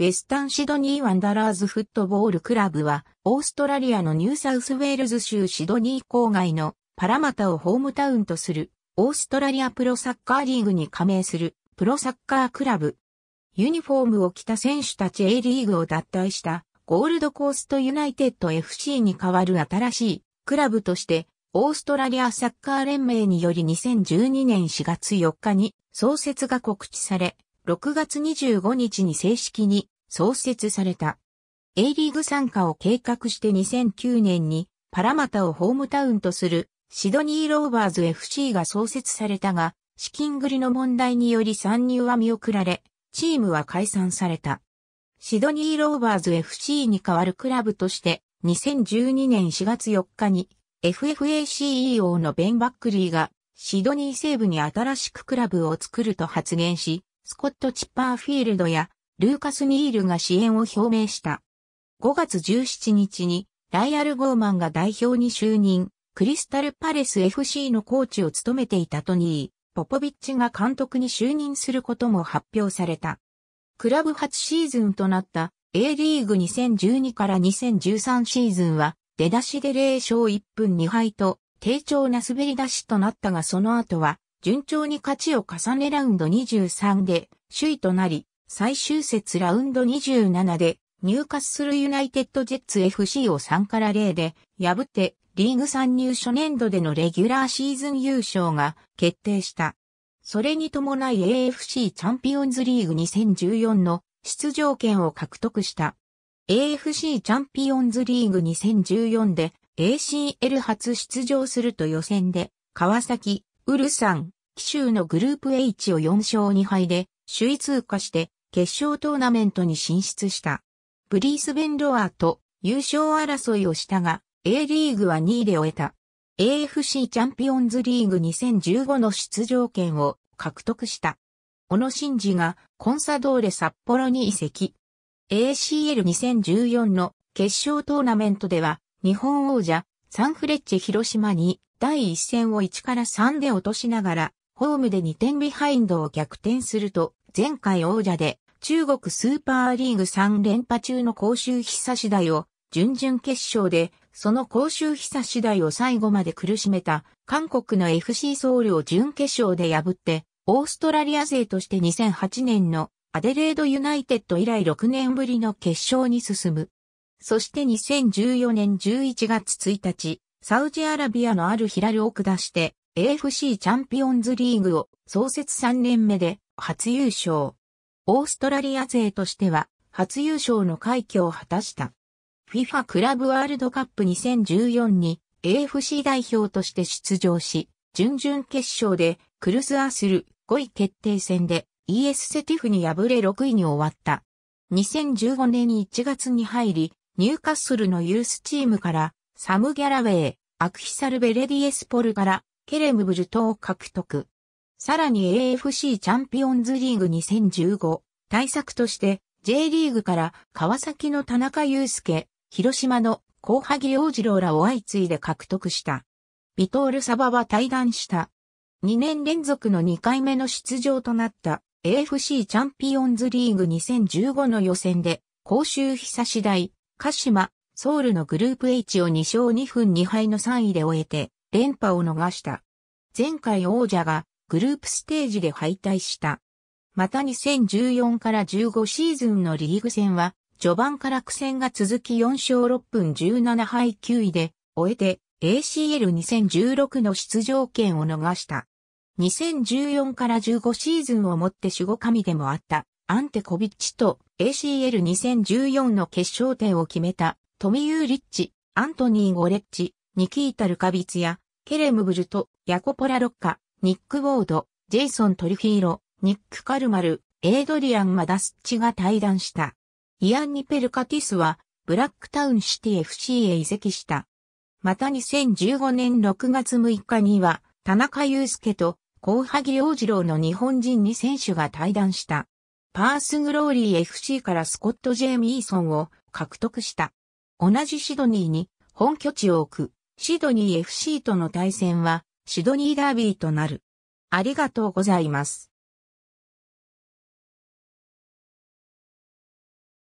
ウェスタンシドニーワンダラーズフットボールクラブは、オーストラリアのニューサウスウェールズ州シドニー郊外のパラマタをホームタウンとする、オーストラリアプロサッカーリーグに加盟する、プロサッカークラブ。ユニフォームを着た選手たち A リーグを脱退した、ゴールドコーストユナイテッド FC に代わる新しいクラブとして、オーストラリアサッカー連盟により2012年4月4日に創設が告知され、6月25日に正式に創設された。A リーグ参加を計画して2009年にパラマタをホームタウンとするシドニーローバーズ FC が創設されたが、資金繰りの問題により参入は見送られ、チームは解散された。シドニーローバーズ FC に代わるクラブとして、2012年4月4日に FFA CEO のベン・バックリーがシドニー西部に新しくクラブを作ると発言し、スコット・チッパーフィールドやルーカス・ニールが支援を表明した。5月17日にライアル・ゴーマンが代表に就任、クリスタル・パレス FC のコーチを務めていたトニー・ポポビッチが監督に就任することも発表された。クラブ初シーズンとなった A リーグ2012から2013シーズンは出だしで0勝1分2敗と低調な滑り出しとなったがその後は順調に勝ちを重ねラウンド23で首位となり、最終節ラウンド27で入荷するユナイテッドジェッツ FC を3から0で破ってリーグ参入初年度でのレギュラーシーズン優勝が決定した。それに伴い AFC チャンピオンズリーグ2014の出場権を獲得した。AFC チャンピオンズリーグ2014で ACL 初出場すると予選で川崎、ウルサン、紀州のグループ H を4勝2敗で、首位通過して決勝トーナメントに進出した。ブリースベンロアーと優勝争いをしたが、A リーグは2位で終えた。AFC チャンピオンズリーグ2015の出場権を獲得した。小野真嗣がコンサドーレ札幌に移籍。ACL2014 の決勝トーナメントでは日本王者サンフレッチェ広島に第1戦を1から3で落としながら、ホームで2点ビハインドを逆転すると、前回王者で中国スーパーリーグ3連覇中の公衆久次第を、準々決勝で、その公衆久次第を最後まで苦しめた、韓国の FC ソウルを準決勝で破って、オーストラリア勢として2008年のアデレードユナイテッド以来6年ぶりの決勝に進む。そして2014年11月1日、サウジアラビアのあるヒラルを下して、AFC チャンピオンズリーグを創設3年目で初優勝。オーストラリア勢としては初優勝の快挙を果たした。FIFA クラブワールドカップ2014に AFC 代表として出場し、準々決勝でクルスアスル5位決定戦で ES セティフに敗れ6位に終わった。2015年1月に入り、ニューカッスルのユースチームからサム・ギャラウェイ、アクヒサル・ベレディエスポルから、ケレムブルトを獲得。さらに AFC チャンピオンズリーグ2015、対策として、J リーグから川崎の田中祐介、広島の小萩洋次郎らを相次いで獲得した。ビトール・サバは退団した。2年連続の2回目の出場となった AFC チャンピオンズリーグ2015の予選で、甲州久し第、鹿島、ソウルのグループ H を2勝2分2敗の3位で終えて、連覇を逃した。前回王者がグループステージで敗退した。また2014から15シーズンのリーグ戦は、序盤から苦戦が続き4勝6分17敗9位で、終えて ACL2016 の出場権を逃した。2014から15シーズンをもって守護神でもあったアンテコビッチと ACL2014 の決勝点を決めたトミユーリッチ、アントニー・ゴレッチ、ニキータ・ルカビツヤ、ケレム・ブルト、ヤコポラ・ロッカ、ニック・ウォード、ジェイソン・トリフィーロ、ニック・カルマル、エイドリアン・マダスッチが対談した。イアン・ニペルカティスは、ブラックタウンシティ FC へ移籍した。また2015年6月6日には、田中祐介と、ヨ萩洋次郎の日本人2選手が対談した。パースグローリー FC からスコット・ジェイミーソンを獲得した。同じシドニーに本拠地を置くシドニー FC との対戦はシドニーダービーとなる。ありがとうございます。